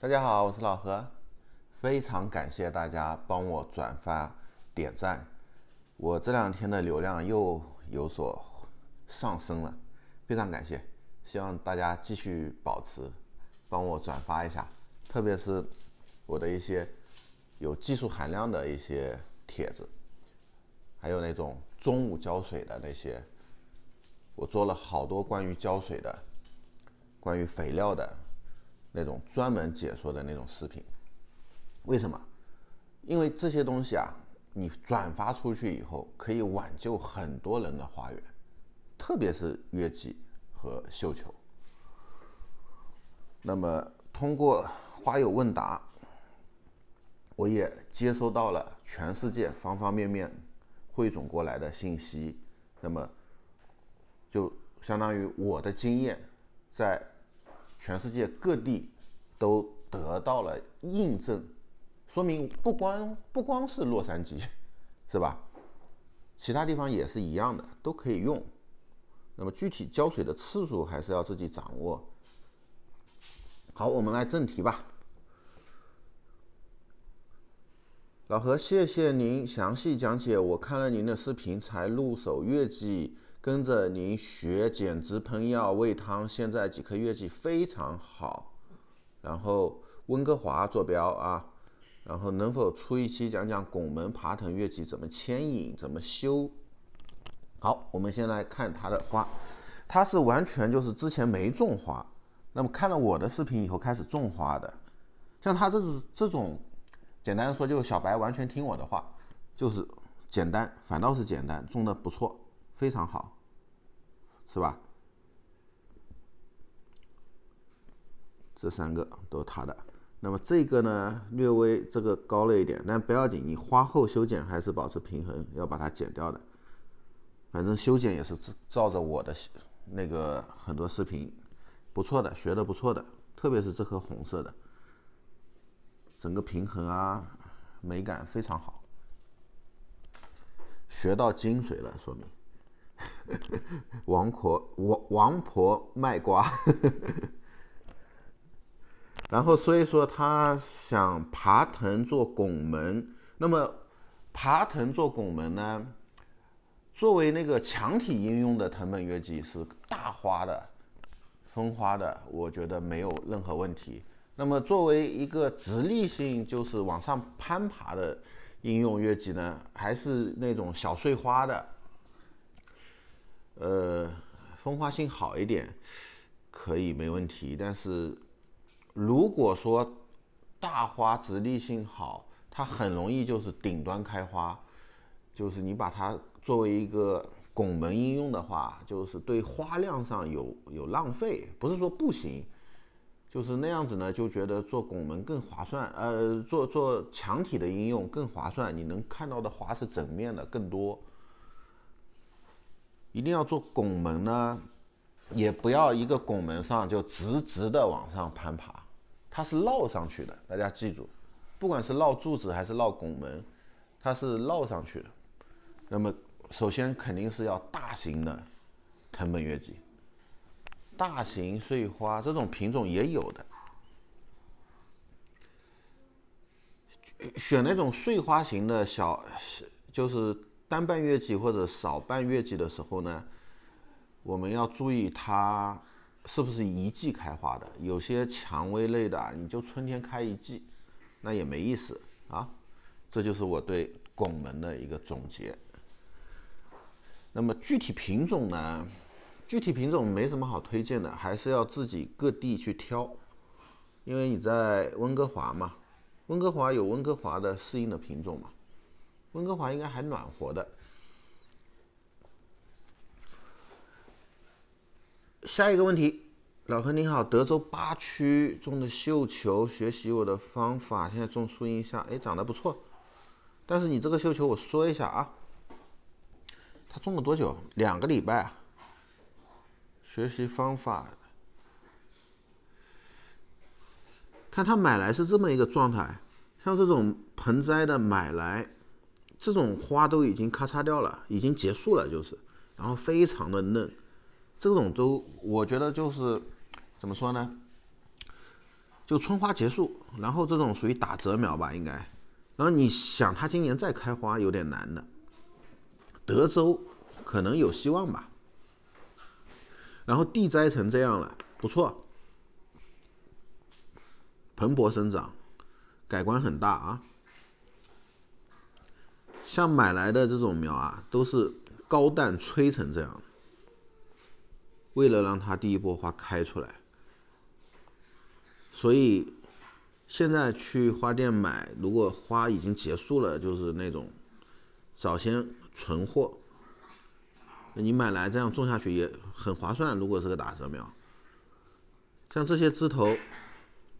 大家好，我是老何，非常感谢大家帮我转发、点赞，我这两天的流量又有所上升了，非常感谢，希望大家继续保持，帮我转发一下，特别是我的一些有技术含量的一些帖子，还有那种中午浇水的那些，我做了好多关于浇水的。关于肥料的那种专门解说的那种视频，为什么？因为这些东西啊，你转发出去以后，可以挽救很多人的花园，特别是月季和绣球。那么通过花友问答，我也接收到了全世界方方面面汇总过来的信息，那么就相当于我的经验在。全世界各地都得到了印证，说明不光不光是洛杉矶，是吧？其他地方也是一样的，都可以用。那么具体浇水的次数还是要自己掌握。好，我们来正题吧。老何，谢谢您详细讲解，我看了您的视频才入手月季。跟着您学剪枝、喷药、喂汤，现在几棵月季非常好。然后温哥华坐标啊，然后能否出一期讲讲拱门爬藤月季怎么牵引、怎么修？好，我们先来看它的花，它是完全就是之前没种花，那么看了我的视频以后开始种花的。像他这种这种，简单说就是小白完全听我的话，就是简单，反倒是简单，种的不错。非常好，是吧？这三个都是它的。那么这个呢，略微这个高了一点，但不要紧，你花后修剪还是保持平衡，要把它剪掉的。反正修剪也是照着我的那个很多视频，不错的，学的不错的。特别是这颗红色的，整个平衡啊，美感非常好，学到精髓了，说明。王婆王王婆卖瓜，然后所以说他想爬藤做拱门，那么爬藤做拱门呢，作为那个墙体应用的藤本月季是大花的、分花的，我觉得没有任何问题。那么作为一个直立性就是往上攀爬的应用月季呢，还是那种小碎花的。呃，风化性好一点，可以没问题。但是如果说大花直立性好，它很容易就是顶端开花，就是你把它作为一个拱门应用的话，就是对花量上有有浪费。不是说不行，就是那样子呢，就觉得做拱门更划算，呃，做做墙体的应用更划算。你能看到的花是整面的更多。一定要做拱门呢，也不要一个拱门上就直直的往上攀爬，它是绕上去的。大家记住，不管是绕柱子还是绕拱门，它是绕上去的。那么，首先肯定是要大型的藤本月季，大型碎花这种品种也有的，选那种碎花型的小，就是。单瓣月季或者少半月季的时候呢，我们要注意它是不是一季开花的。有些蔷薇类的，你就春天开一季，那也没意思啊。这就是我对拱门的一个总结。那么具体品种呢？具体品种没什么好推荐的，还是要自己各地去挑，因为你在温哥华嘛，温哥华有温哥华的适应的品种嘛。温哥华应该还暖和的。下一个问题，老何你好，德州八区种的绣球，学习我的方法，现在种树荫下，哎，长得不错。但是你这个绣球，我说一下啊，它种了多久？两个礼拜。学习方法，看他买来是这么一个状态，像这种盆栽的买来。这种花都已经咔嚓掉了，已经结束了，就是，然后非常的嫩，这种都我觉得就是怎么说呢，就春花结束，然后这种属于打折苗吧，应该，然后你想它今年再开花有点难的，德州可能有希望吧，然后地栽成这样了，不错，蓬勃生长，改观很大啊。像买来的这种苗啊，都是高氮催成这样，为了让它第一波花开出来。所以现在去花店买，如果花已经结束了，就是那种早先存货，你买来这样种下去也很划算。如果是个打折苗，像这些枝头，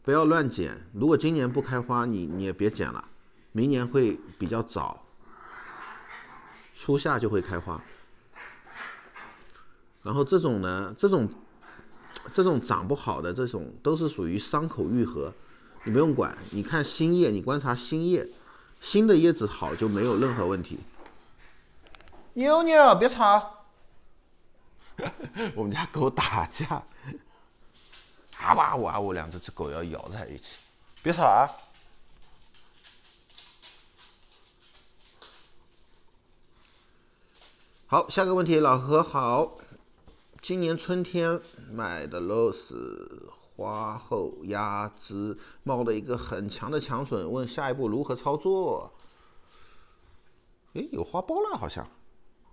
不要乱剪。如果今年不开花，你你也别剪了，明年会比较早。初夏就会开花，然后这种呢，这种，这种长不好的这种，都是属于伤口愈合，你不用管。你看新叶，你观察新叶，新的叶子好就没有任何问题。妞妞，别吵！我们家狗打架，啊哇哇我两只只狗要咬在一起，别吵啊！好，下个问题，老何好。今年春天买的 rose 花后压枝冒了一个很强的强笋，问下一步如何操作？哎，有花苞了好像。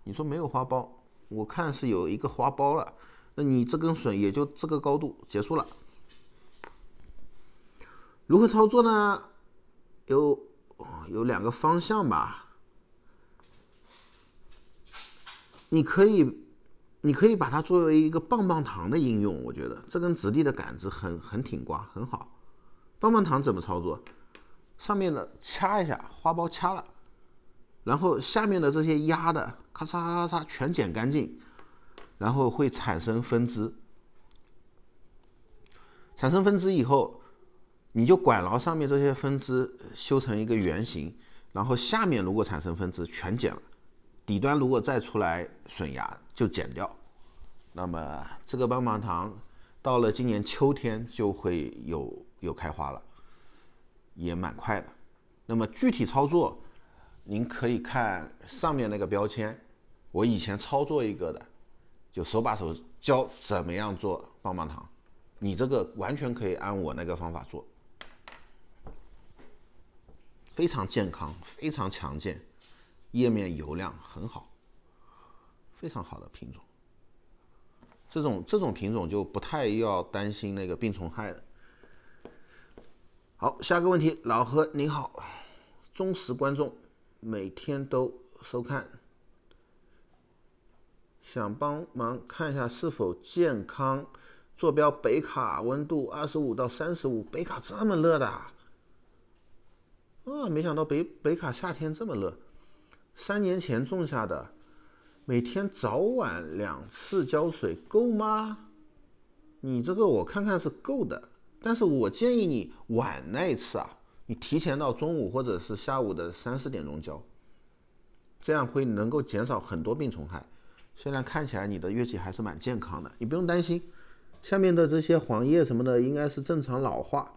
你说没有花苞，我看是有一个花苞了。那你这根笋也就这个高度结束了。如何操作呢？有有两个方向吧。你可以，你可以把它作为一个棒棒糖的应用。我觉得这根直立的杆子很很挺刮，很好。棒棒糖怎么操作？上面的掐一下，花苞掐了，然后下面的这些压的，咔嚓咔嚓咔嚓全剪干净，然后会产生分支。产生分支以后，你就管牢上面这些分支，修成一个圆形，然后下面如果产生分支，全剪了。底端如果再出来笋芽，就剪掉。那么这个棒棒糖到了今年秋天就会有有开花了，也蛮快的。那么具体操作，您可以看上面那个标签。我以前操作一个的，就手把手教怎么样做棒棒糖。你这个完全可以按我那个方法做，非常健康，非常强健。页面油量很好，非常好的品种。这种这种品种就不太要担心那个病虫害了。好，下个问题，老何您好，忠实观众，每天都收看，想帮忙看一下是否健康。坐标北卡，温度二十五到三十五，北卡这么热的？啊，没想到北北卡夏天这么热。三年前种下的，每天早晚两次浇水够吗？你这个我看看是够的，但是我建议你晚那一次啊，你提前到中午或者是下午的三四点钟浇，这样会能够减少很多病虫害。虽然看起来你的月季还是蛮健康的，你不用担心，下面的这些黄叶什么的应该是正常老化。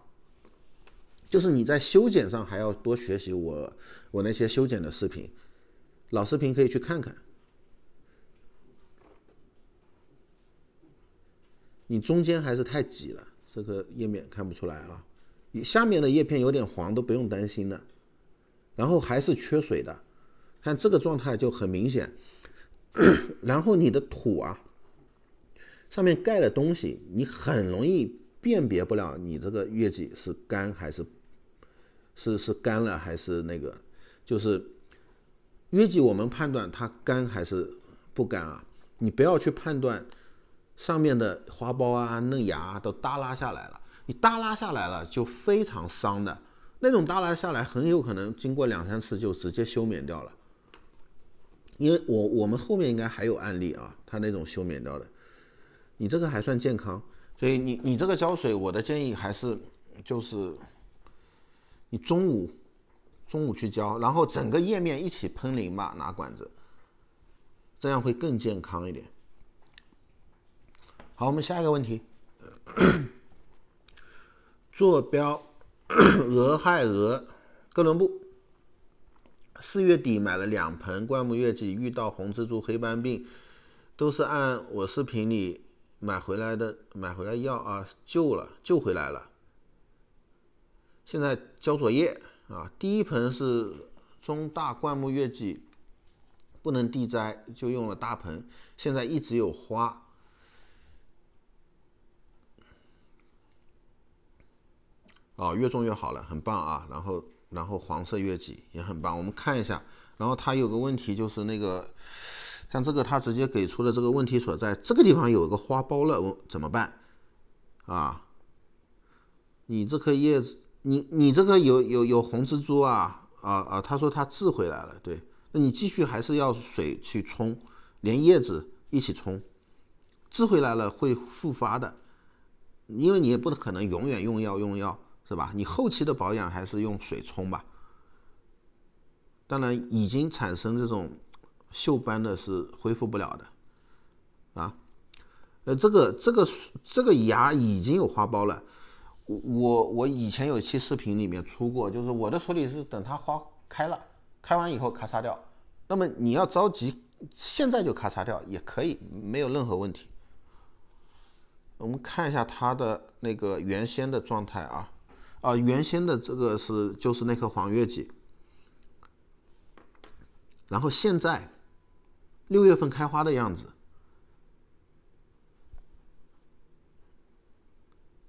就是你在修剪上还要多学习我我那些修剪的视频。老视频可以去看看，你中间还是太挤了，这个页面看不出来啊。你下面的叶片有点黄，都不用担心的，然后还是缺水的，看这个状态就很明显，然后你的土啊，上面盖的东西，你很容易辨别不了，你这个月季是干还是是是干了还是那个就是。月季，我们判断它干还是不干啊？你不要去判断上面的花苞啊、嫩芽都耷拉下来了，你耷拉下来了就非常伤的，那种耷拉下来很有可能经过两三次就直接休眠掉了。因为我我们后面应该还有案例啊，它那种休眠掉的，你这个还算健康，所以你你这个浇水，我的建议还是就是你中午。中午去浇，然后整个叶面一起喷淋吧，拿管子，这样会更健康一点。好，我们下一个问题。坐标俄亥俄哥伦布。四月底买了两盆灌木月季，遇到红蜘蛛、黑斑病，都是按我视频里买回来的，买回来药啊，救了，救回来了。现在交作业。啊，第一盆是中大灌木月季，不能地栽，就用了大盆，现在一直有花。哦，越种越好了，很棒啊！然后，然后黄色月季也很棒，我们看一下。然后它有个问题，就是那个，像这个，它直接给出了这个问题所在，这个地方有个花苞了，我怎么办？啊，你这颗叶子。你你这个有有有红蜘蛛啊啊啊！他说他治回来了，对，那你继续还是要水去冲，连叶子一起冲，治回来了会复发的，因为你也不可能永远用药用药是吧？你后期的保养还是用水冲吧。当然，已经产生这种锈斑的是恢复不了的，啊，呃，这个这个这个芽已经有花苞了。我我我以前有一期视频里面出过，就是我的处理是等它花开了，开完以后咔嚓掉。那么你要着急，现在就咔嚓掉也可以，没有任何问题。我们看一下它的那个原先的状态啊，啊原先的这个是就是那颗黄月季，然后现在六月份开花的样子。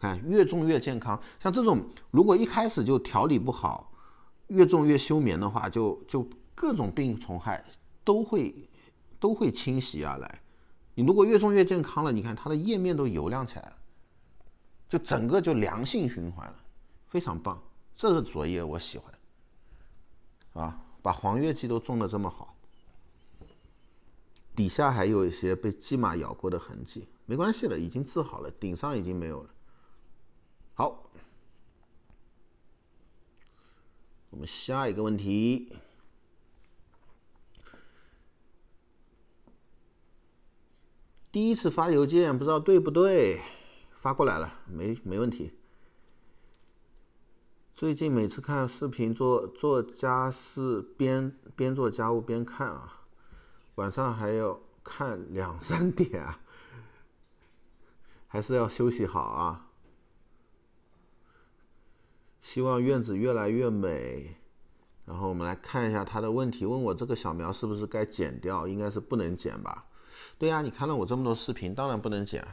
看越种越健康，像这种如果一开始就调理不好，越种越休眠的话，就就各种病虫害都会都会侵袭而来。你如果越种越健康了，你看它的叶面都油亮起来了，就整个就良性循环了，非常棒。这个昨夜我喜欢。啊，把黄月季都种的这么好，底下还有一些被蓟马咬过的痕迹，没关系了，已经治好了，顶上已经没有了。好，我们下一个问题。第一次发邮件不知道对不对，发过来了，没没问题。最近每次看视频做做家事，边边做家务边看啊，晚上还要看两三点啊，还是要休息好啊。希望院子越来越美。然后我们来看一下他的问题，问我这个小苗是不是该剪掉？应该是不能剪吧？对呀，你看了我这么多视频，当然不能剪